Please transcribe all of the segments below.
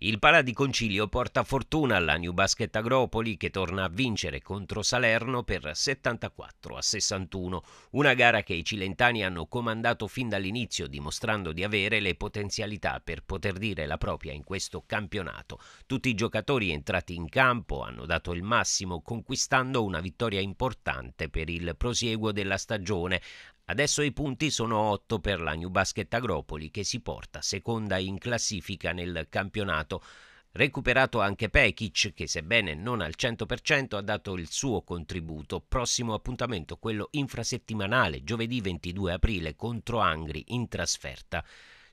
Il pala di concilio porta fortuna alla New Basket Agropoli che torna a vincere contro Salerno per 74 a 61, una gara che i cilentani hanno comandato fin dall'inizio dimostrando di avere le potenzialità per poter dire la propria in questo campionato. Tutti i giocatori entrati in campo hanno dato il massimo conquistando una vittoria importante per il prosieguo della stagione, Adesso i punti sono 8 per la New Basket Agropoli che si porta seconda in classifica nel campionato. Recuperato anche Pekic che sebbene non al 100% ha dato il suo contributo. Prossimo appuntamento quello infrasettimanale giovedì 22 aprile contro Angri in trasferta.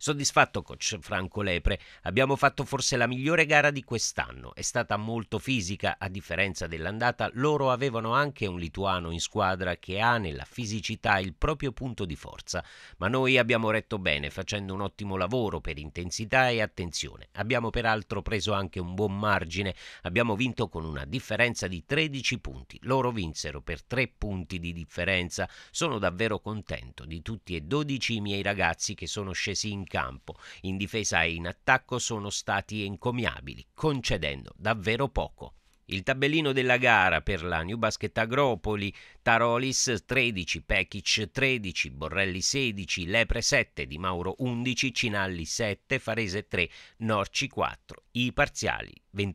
Soddisfatto coach Franco Lepre, abbiamo fatto forse la migliore gara di quest'anno, è stata molto fisica a differenza dell'andata, loro avevano anche un lituano in squadra che ha nella fisicità il proprio punto di forza, ma noi abbiamo retto bene facendo un ottimo lavoro per intensità e attenzione, abbiamo peraltro preso anche un buon margine, abbiamo vinto con una differenza di 13 punti, loro vinsero per 3 punti di differenza, sono davvero contento di tutti e 12 i miei ragazzi che sono scesi in campo campo. In difesa e in attacco sono stati encomiabili, concedendo davvero poco. Il tabellino della gara per la New Basket Agropoli, Tarolis 13, Pekic 13, Borrelli 16, Lepre 7, Di Mauro 11, Cinalli 7, Farese 3, Norci 4. I parziali 21-15, 23-16,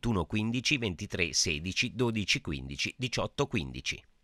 12-15, 18-15.